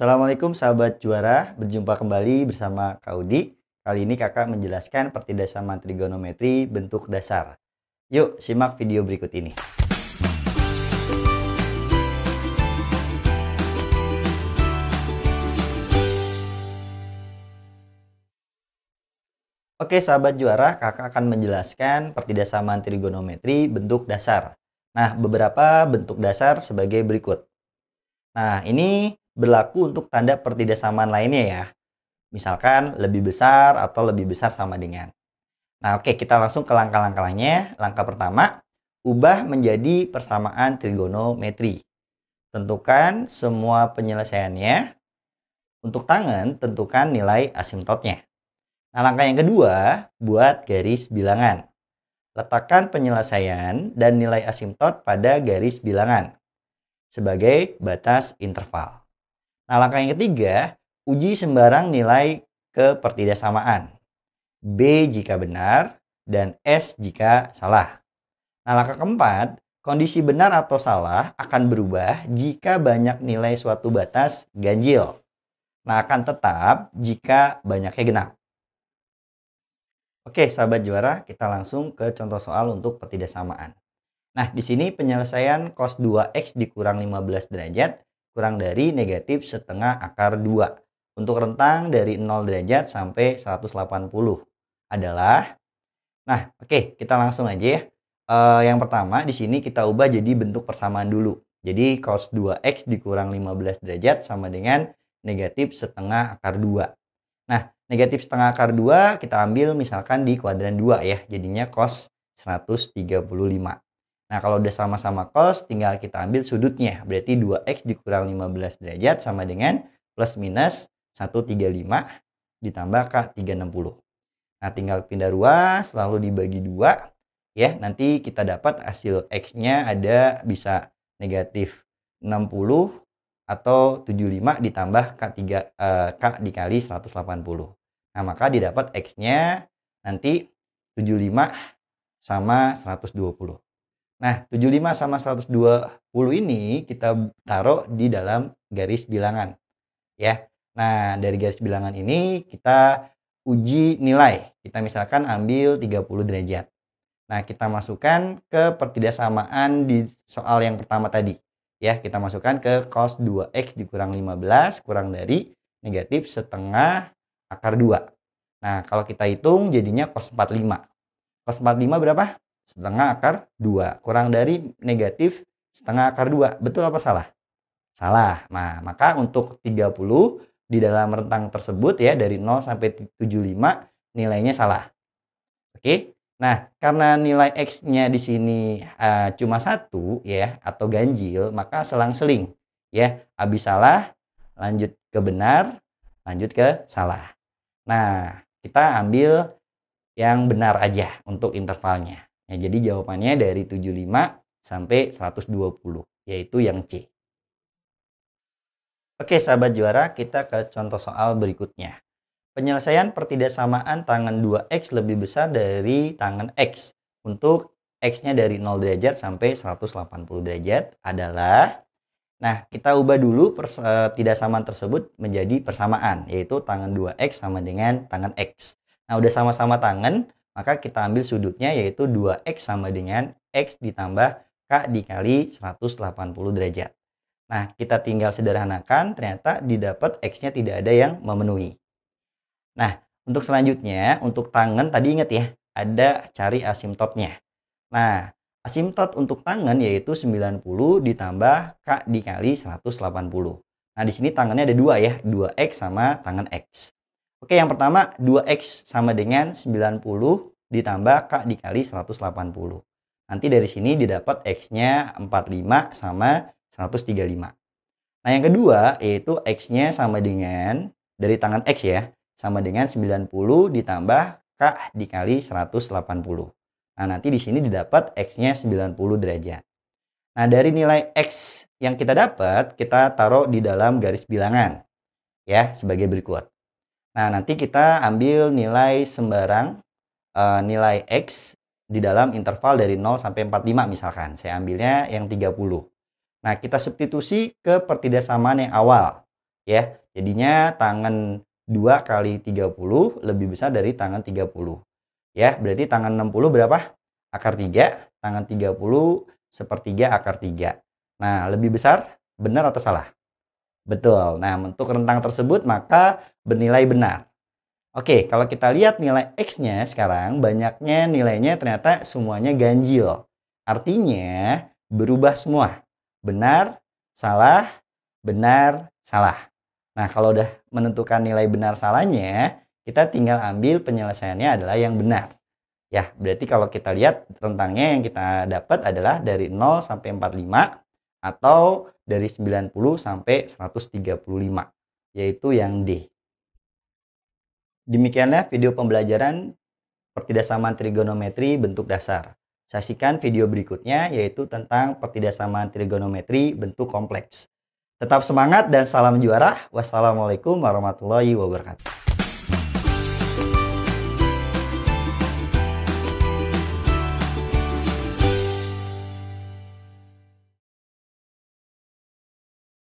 Assalamualaikum sahabat juara, berjumpa kembali bersama Kaudi. Kali ini kakak menjelaskan pertidasaman trigonometri bentuk dasar. Yuk simak video berikut ini. Oke sahabat juara, kakak akan menjelaskan pertidasaman trigonometri bentuk dasar. Nah, beberapa bentuk dasar sebagai berikut. Nah, ini berlaku untuk tanda pertidaksamaan lainnya ya. Misalkan lebih besar atau lebih besar sama dengan. Nah oke kita langsung ke langkah-langkahnya. Langkah pertama, ubah menjadi persamaan trigonometri. Tentukan semua penyelesaiannya. Untuk tangan, tentukan nilai asimtotnya. Nah langkah yang kedua, buat garis bilangan. Letakkan penyelesaian dan nilai asimtot pada garis bilangan sebagai batas interval. Nah, langkah yang ketiga, uji sembarang nilai kepertidaksamaan. B jika benar dan S jika salah. Nah, langkah keempat, kondisi benar atau salah akan berubah jika banyak nilai suatu batas ganjil. Nah, akan tetap jika banyaknya genap. Oke, sahabat juara, kita langsung ke contoh soal untuk pertidaksamaan. Nah, di sini penyelesaian cos 2x dikurang 15 derajat kurang dari negatif setengah akar 2 untuk rentang dari 0 derajat sampai 180 adalah nah oke okay, kita langsung aja ya uh, yang pertama di sini kita ubah jadi bentuk persamaan dulu jadi cos 2x dikurang 15 derajat sama dengan negatif setengah akar 2 nah negatif setengah akar 2 kita ambil misalkan di kuadran 2 ya jadinya cos 135 Nah, kalau udah sama-sama cos, tinggal kita ambil sudutnya. Berarti 2x dikurang 15 derajat sama dengan plus minus 135 ditambah ke 360. Nah, tinggal pindah ruas, selalu dibagi 2. Ya, nanti kita dapat hasil x-nya ada bisa negatif 60 atau 75 ditambah K, 3, eh, K dikali 180. Nah, maka didapat X-nya nanti 75 sama 120. Nah, 75 sama 120 ini kita taruh di dalam garis bilangan. Ya. Nah, dari garis bilangan ini kita uji nilai. Kita misalkan ambil 30 derajat. Nah, kita masukkan ke pertidaksamaan di soal yang pertama tadi. Ya, kita masukkan ke cos 2x dikurang 15 kurang dari negatif setengah akar 2. Nah, kalau kita hitung jadinya cos 45. Cos 45 berapa? setengah akar 2. Kurang dari negatif setengah akar 2. Betul apa salah? Salah. Nah, maka untuk 30 di dalam rentang tersebut ya dari 0 sampai 75 nilainya salah. Oke. Nah, karena nilai x-nya di sini uh, cuma satu ya atau ganjil, maka selang-seling ya. Habis salah lanjut ke benar, lanjut ke salah. Nah, kita ambil yang benar aja untuk intervalnya. Ya, jadi jawabannya dari 75 sampai 120, yaitu yang C. Oke sahabat juara, kita ke contoh soal berikutnya. Penyelesaian pertidaksamaan tangan 2X lebih besar dari tangan X untuk X-nya dari 0 derajat sampai 180 derajat adalah Nah, kita ubah dulu pers eh, samaan tersebut menjadi persamaan, yaitu tangan 2X sama dengan tangan X. Nah, udah sama-sama tangan, maka kita ambil sudutnya yaitu 2X sama dengan X ditambah K dikali 180 derajat. Nah, kita tinggal sederhanakan, ternyata didapat X-nya tidak ada yang memenuhi. Nah, untuk selanjutnya, untuk tangan tadi ingat ya, ada cari asimtotnya. Nah, asimtot untuk tangan yaitu 90 ditambah K dikali 180. Nah, di sini tangannya ada dua ya, 2X sama tangan X. Oke, yang pertama 2X sama dengan 90 ditambah K dikali 180. Nanti dari sini didapat X-nya 45 sama 135. Nah, yang kedua yaitu X-nya sama dengan, dari tangan X ya, sama dengan 90 ditambah K dikali 180. Nah, nanti di sini didapat X-nya 90 derajat. Nah, dari nilai X yang kita dapat, kita taruh di dalam garis bilangan. Ya, sebagai berikut. Nah, nanti kita ambil nilai sembarang uh, nilai X di dalam interval dari 0 sampai 45 misalkan. Saya ambilnya yang 30. Nah, kita substitusi ke pertidaksamaan yang awal. ya. Jadinya tangan 2 kali 30 lebih besar dari tangan 30. Ya, berarti tangan 60 berapa? Akar 3. Tangan 30 sepertiga akar 3. Nah, lebih besar benar atau salah? Betul. Nah, untuk rentang tersebut maka bernilai benar. Oke, kalau kita lihat nilai X-nya sekarang, banyaknya nilainya ternyata semuanya ganjil. Artinya berubah semua. Benar, salah, benar, salah. Nah, kalau udah menentukan nilai benar salahnya, kita tinggal ambil penyelesaiannya adalah yang benar. Ya, berarti kalau kita lihat rentangnya yang kita dapat adalah dari 0 sampai 45, atau dari 90 sampai 135 yaitu yang D. Demikianlah video pembelajaran pertidaksamaan trigonometri bentuk dasar. Saksikan video berikutnya yaitu tentang pertidaksamaan trigonometri bentuk kompleks. Tetap semangat dan salam juara. Wassalamualaikum warahmatullahi wabarakatuh.